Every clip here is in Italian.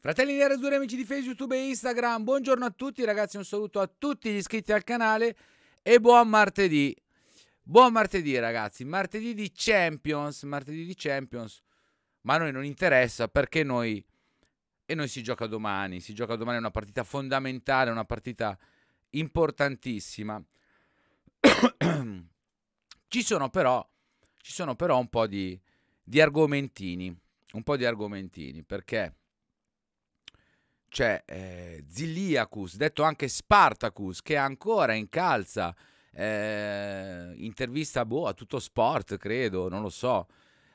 Fratelli di Azzurri, amici di Facebook, YouTube e Instagram, buongiorno a tutti ragazzi, un saluto a tutti gli iscritti al canale e buon martedì. Buon martedì ragazzi, martedì di Champions, martedì di Champions, ma a noi non interessa perché noi, e noi si gioca domani, si gioca domani una partita fondamentale, una partita importantissima. ci, sono però, ci sono però un po' di, di argomentini, un po' di argomentini perché c'è eh, Ziliacus, detto anche Spartacus, che è ancora incalza eh, intervista boh, a tutto sport, credo, non lo so.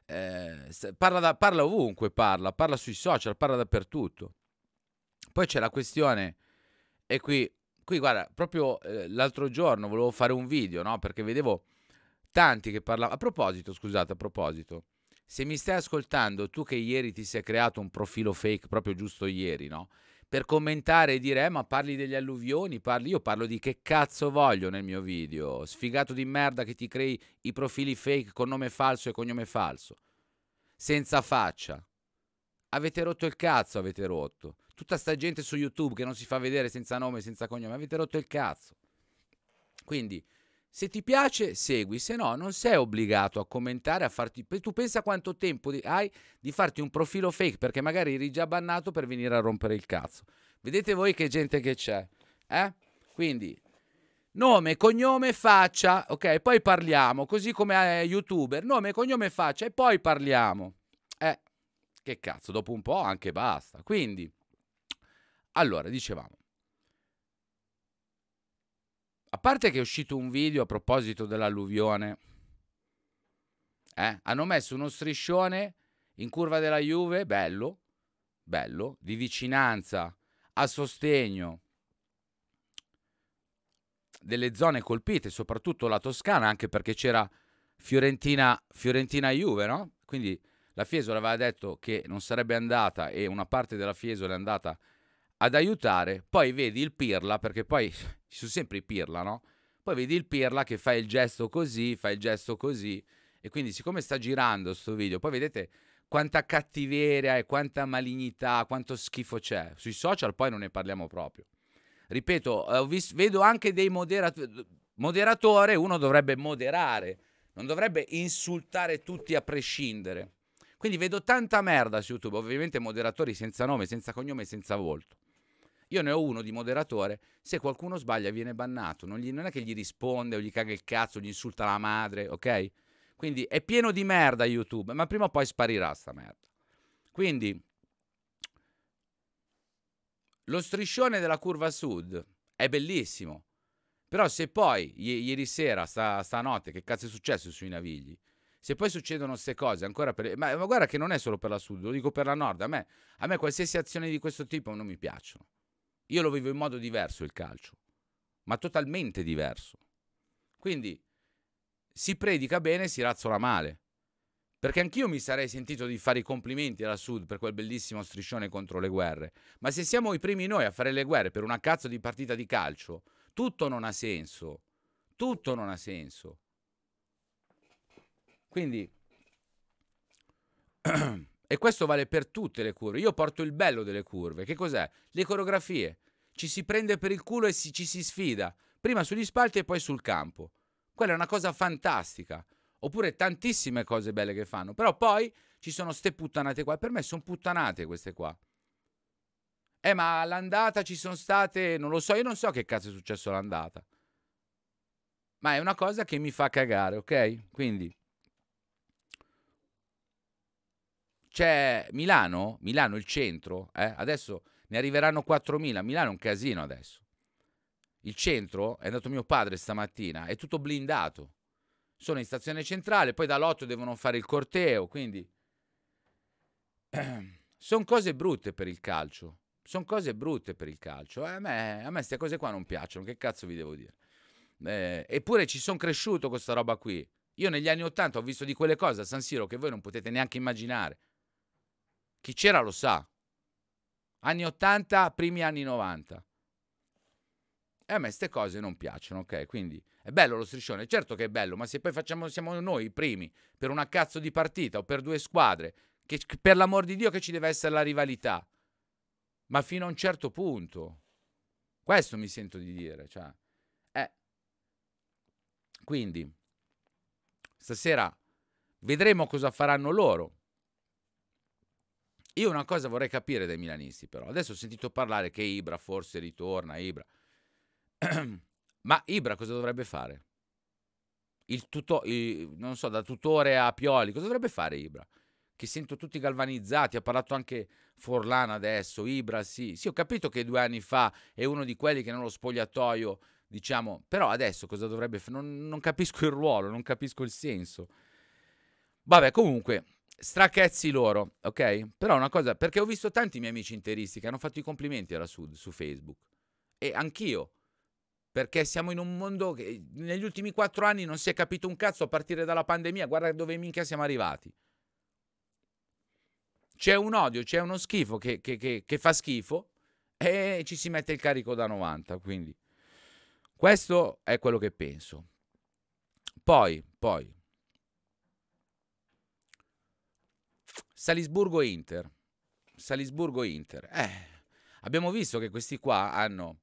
Eh, parla, da, parla, ovunque, parla, parla sui social, parla dappertutto. Poi c'è la questione, e qui, qui guarda, proprio eh, l'altro giorno volevo fare un video, no? Perché vedevo tanti che parlavano. A proposito, scusate, a proposito, se mi stai ascoltando, tu che ieri ti sei creato un profilo fake, proprio giusto ieri, no? Per commentare e dire, eh, ma parli degli alluvioni, parli, io parlo di che cazzo voglio nel mio video, sfigato di merda che ti crei i profili fake con nome falso e cognome falso, senza faccia. Avete rotto il cazzo, avete rotto. Tutta sta gente su YouTube che non si fa vedere senza nome, senza cognome, avete rotto il cazzo. Quindi se ti piace, segui, se no non sei obbligato a commentare, a farti... Tu pensa quanto tempo hai di farti un profilo fake, perché magari eri già bannato per venire a rompere il cazzo. Vedete voi che gente che c'è, eh? Quindi, nome, cognome, faccia, ok? Poi parliamo, così come eh, youtuber, nome, cognome, faccia e poi parliamo. Eh, che cazzo, dopo un po' anche basta. Quindi, allora, dicevamo. A parte che è uscito un video a proposito dell'alluvione, eh? hanno messo uno striscione in curva della Juve, bello, bello, di vicinanza, a sostegno delle zone colpite, soprattutto la Toscana, anche perché c'era Fiorentina, Fiorentina Juve, no? Quindi la Fiesole aveva detto che non sarebbe andata e una parte della Fiesole è andata ad aiutare, poi vedi il Pirla, perché poi ci sono sempre i pirla, no? Poi vedi il pirla che fa il gesto così, fa il gesto così, e quindi siccome sta girando sto video, poi vedete quanta cattiveria e quanta malignità, quanto schifo c'è. Sui social poi non ne parliamo proprio. Ripeto, eh, visto, vedo anche dei moderatori, moderatore uno dovrebbe moderare, non dovrebbe insultare tutti a prescindere. Quindi vedo tanta merda su YouTube, ovviamente moderatori senza nome, senza cognome, senza volto. Io ne ho uno di moderatore, se qualcuno sbaglia viene bannato, non, gli, non è che gli risponde o gli caga il cazzo, gli insulta la madre, ok? Quindi è pieno di merda YouTube, ma prima o poi sparirà sta merda. Quindi lo striscione della curva sud è bellissimo, però se poi i- ieri sera, sta, stanotte, che cazzo è successo sui navigli? Se poi succedono queste cose ancora per... Ma, ma, guarda che non è solo per la sud, lo dico per la nord, a me, a me qualsiasi azione di questo tipo non mi piacciono. Io lo vivo in modo diverso il calcio, ma totalmente diverso. Quindi si predica bene e si razzola male. Perché anch'io mi sarei sentito di fare i complimenti alla Sud per quel bellissimo striscione contro le guerre. Ma se siamo i primi noi a fare le guerre per una cazzo di partita di calcio, tutto non ha senso. Tutto non ha senso. Quindi E questo vale per tutte le curve. Io porto il bello delle curve. Che cos'è? Le coreografie. Ci si prende per il culo e si, ci si sfida, prima sugli spalti e poi sul campo. Quella è una cosa fantastica. Oppure tantissime cose belle che fanno. Però poi ci sono ste puttanate qua. Per me sono puttanate queste qua. Eh, ma all'andata ci sono state. Non lo so, io non so che cazzo è successo all'andata. Ma è una cosa che mi fa cagare, ok? Quindi. C'è Milano, Milano il centro, eh? adesso ne arriveranno 4.000, Milano è un casino adesso. Il centro, è andato mio padre stamattina, è tutto blindato. Sono in stazione centrale, poi dall'8 devono fare il corteo, quindi... Sono cose brutte per il calcio. Sono cose brutte per il calcio. Eh, a me, a me queste cose qua non piacciono, che cazzo vi devo dire? Eh, eppure ci sono cresciuto con questa roba qui. Io negli anni Ottanta ho visto di quelle cose a San Siro che voi non potete neanche immaginare. Chi c'era lo sa. Anni 80, primi anni 90. E eh, a me queste cose non piacciono, ok? Quindi è bello lo striscione, certo che è bello, ma se poi facciamo, siamo noi i primi per una cazzo di partita o per due squadre, che, per l'amor di Dio che ci deve essere la rivalità, ma fino a un certo punto. Questo mi sento di dire, cioè. Eh. Quindi, stasera vedremo cosa faranno loro. Io una cosa vorrei capire dai milanisti però, adesso ho sentito parlare che Ibra forse ritorna, Ibra. Ma Ibra cosa dovrebbe fare? Il tuto- il, non so, da tutore a Pioli, cosa dovrebbe fare Ibra? Che sento tutti galvanizzati, ha parlato anche Forlan adesso, Ibra sì. Sì, ho capito che due anni fa è uno di quelli che nello spogliatoio, diciamo, però adesso cosa dovrebbe fare? Non, non capisco il ruolo, non capisco il senso. Vabbè, comunque, stracchezzi loro, ok? Però una cosa, perché ho visto tanti miei amici interisti che hanno fatto i complimenti alla Sud su Facebook. E anch'io. Perché siamo in un mondo che negli ultimi quattro anni non si è capito un cazzo a partire dalla pandemia. Guarda dove minchia siamo arrivati. C'è un odio, c'è uno schifo che, che, che, che fa schifo e ci si mette il carico da 90. Quindi questo è quello che penso. Poi, poi, Salisburgo-Inter. Salisburgo-Inter. Eh, abbiamo visto che questi qua hanno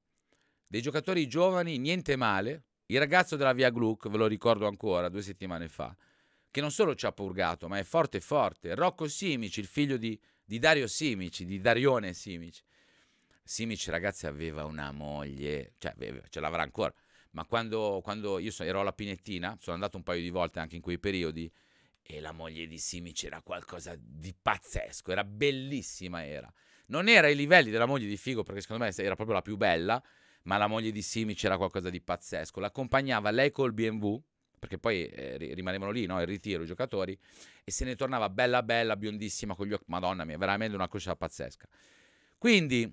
dei giocatori giovani, niente male. Il ragazzo della Via Gluck, ve lo ricordo ancora, due settimane fa, che non solo ci ha purgato, ma è forte forte. Rocco Simici, il figlio di, di Dario Simici, di Darione Simici. Simici, ragazzi, aveva una moglie, cioè aveva, ce l'avrà ancora, ma quando, quando io ero alla Pinettina, sono andato un paio di volte anche in quei periodi, e la moglie di Simic era qualcosa di pazzesco, era bellissima era. Non era ai livelli della moglie di Figo, perché secondo me era proprio la più bella, ma la moglie di Simic era qualcosa di pazzesco. L'accompagnava lei col BMW, perché poi eh, rimanevano lì, no? Il ritiro, i giocatori, e se ne tornava bella bella, biondissima, con gli occhi, madonna mia, veramente una coscia pazzesca. Quindi,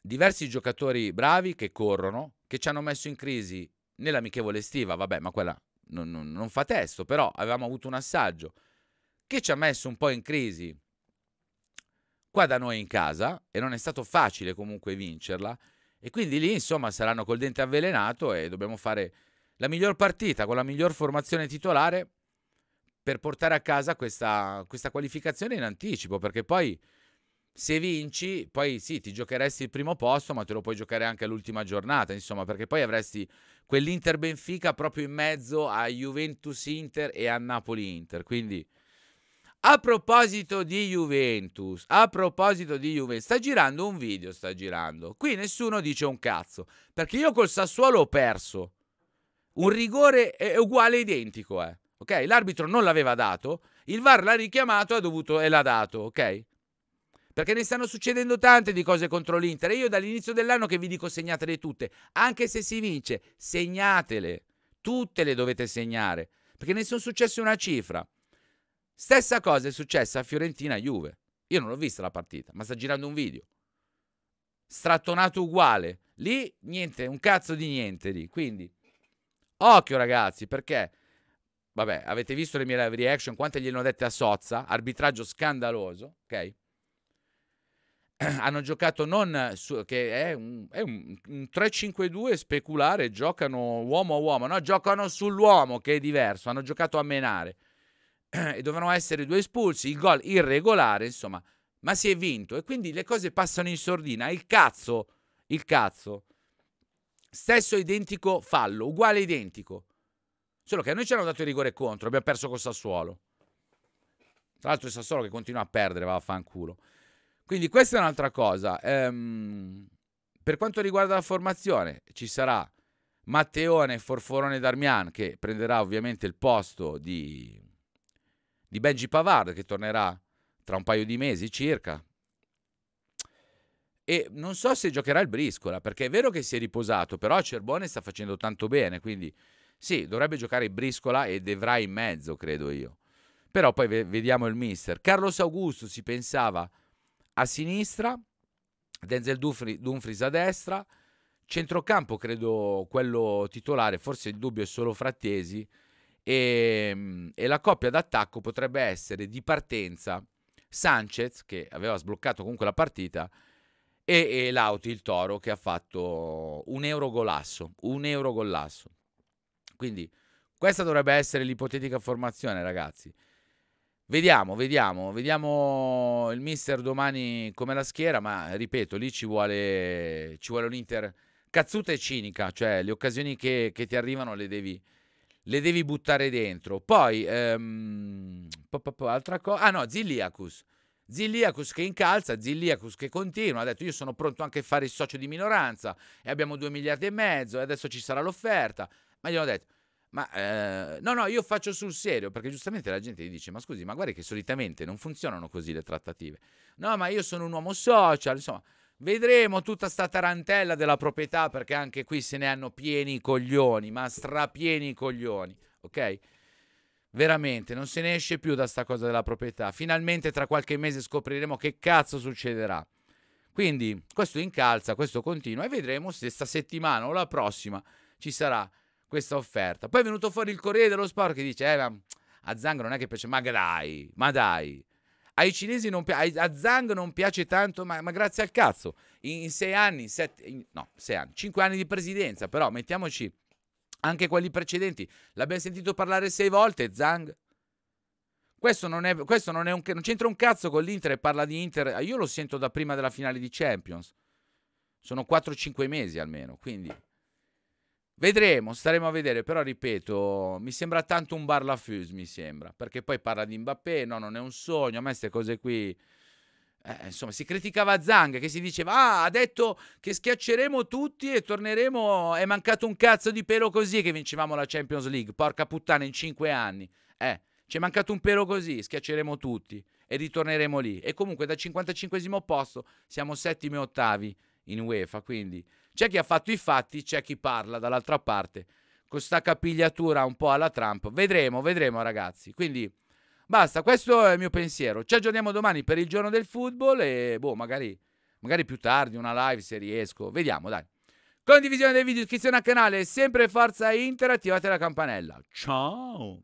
diversi giocatori bravi che corrono, che ci hanno messo in crisi nell'amichevole estiva, vabbè, ma quella non, non, non fa testo, però avevamo avuto un assaggio che ci ha messo un po' in crisi qua da noi in casa e non è stato facile comunque vincerla e quindi lì insomma saranno col dente avvelenato e dobbiamo fare la miglior partita con la miglior formazione titolare per portare a casa questa, questa qualificazione in anticipo perché poi se vinci, poi sì, ti giocheresti il primo posto, ma te lo puoi giocare anche all'ultima giornata, insomma, perché poi avresti quell'Inter Benfica proprio in mezzo a Juventus Inter e a Napoli Inter. Quindi a proposito di Juventus, a proposito di Juventus, sta girando un video, sta girando. Qui nessuno dice un cazzo, perché io col Sassuolo ho perso. Un rigore è uguale identico, eh. Ok? L'arbitro non l'aveva dato, il VAR l'ha richiamato e l'ha dato, ok? Perché ne stanno succedendo tante di cose contro l'Inter. io dall'inizio dell'anno che vi dico segnatele tutte. Anche se si vince, segnatele. Tutte le dovete segnare. Perché ne sono successe una cifra. Stessa cosa è successa a Fiorentina-Juve. Io non l'ho vista la partita, ma sta girando un video. Strattonato uguale. Lì niente, un cazzo di niente lì. Quindi, occhio ragazzi, perché... Vabbè, avete visto le mie live reaction, quante gliene ho dette a Sozza, arbitraggio scandaloso, ok? hanno giocato non su, che è un, è un, un 3-5-2 speculare, giocano uomo a uomo, no, giocano sull'uomo che è diverso, hanno giocato a menare e dovevano essere due espulsi, il gol irregolare, insomma, ma si è vinto e quindi le cose passano in sordina, il cazzo, il cazzo. Stesso identico fallo, uguale identico. Solo che a noi ci hanno dato il rigore contro, abbiamo perso con Sassuolo. Tra l'altro il Sassuolo che continua a perdere, va a fanculo. culo. Quindi questa è un'altra cosa. Ehm, per quanto riguarda la formazione, ci sarà Matteone, Forforone e Darmian che prenderà ovviamente il posto di, di Benji Pavard che tornerà tra un paio di mesi circa. E non so se giocherà il Briscola, perché è vero che si è riposato, però Cerbone sta facendo tanto bene, quindi sì, dovrebbe giocare il Briscola e Devrai in mezzo, credo io. Però poi vediamo il mister. Carlos Augusto si pensava a sinistra, Denzel Dumfries a destra, centrocampo credo quello titolare, forse il dubbio è solo Frattesi, e, ehm, e la coppia d'attacco potrebbe essere di partenza Sanchez, che aveva sbloccato comunque la partita, e, e Lauti, il Toro, che ha fatto un euro golasso, un euro golasso. Quindi questa dovrebbe essere l'ipotetica formazione, ragazzi. Vediamo, vediamo, vediamo il mister domani come la schiera, ma ripeto, lì ci vuole, ci vuole un'Inter cazzuta e cinica, cioè le occasioni che, che ti arrivano le devi, le devi buttare dentro. Poi, ehm, po, po, altra cosa, ah no, Zilliacus. Zilliacus che incalza, Zilliacus che continua, ha detto io sono pronto anche a fare il socio di minoranza e abbiamo 2 miliardi e mezzo e adesso ci sarà l'offerta, ma gli ho detto ma eh, no, no, io faccio sul serio, perché giustamente la gente gli dice, ma scusi, ma guarda che solitamente non funzionano così le trattative. No, ma io sono un uomo social, insomma, vedremo tutta sta tarantella della proprietà, perché anche qui se ne hanno pieni i coglioni, ma strapieni i coglioni, ok? Veramente, non se ne esce più da sta cosa della proprietà. Finalmente tra qualche mese scopriremo che cazzo succederà. Quindi questo incalza, questo continua e vedremo se sta settimana o la prossima ci sarà questa offerta. Poi è venuto fuori il Corriere dello Sport che dice, eh, ma a Zang non è che piace, ma dai, ma dai. Ai cinesi non piace, a Zang non piace tanto, ma, ma grazie al cazzo. In, in sei anni, sette, in, no, sei anni, cinque anni di presidenza, però mettiamoci anche quelli precedenti. L'abbiamo sentito parlare sei volte, Zhang. Questo non, è, questo non, un, non c'entra un cazzo con l'Inter e parla di Inter. Io lo sento da prima della finale di Champions. Sono 4-5 mesi almeno, quindi... Vedremo, staremo a vedere, però ripeto, mi sembra tanto un barlafuse, mi sembra, perché poi parla di Mbappé, no, non è un sogno, a me queste cose qui... Eh, insomma, si criticava Zang che si diceva: Ah, ha detto che schiacceremo tutti e torneremo. È mancato un cazzo di pelo così che vincevamo la Champions League. Porca puttana, in cinque anni. Eh, ci è mancato un pelo così, schiacceremo tutti e ritorneremo lì. E comunque, da 55 posto siamo settimi e ottavi in UEFA, quindi c'è chi ha fatto i fatti, c'è chi parla dall'altra parte, con questa capigliatura un po' alla Trump. Vedremo, vedremo ragazzi. Quindi basta, questo è il mio pensiero. Ci aggiorniamo domani per il giorno del football e boh, magari, magari più tardi una live se riesco. Vediamo, dai. Condivisione dei video, iscrizione al canale, sempre Forza Inter, attivate la campanella. Ciao!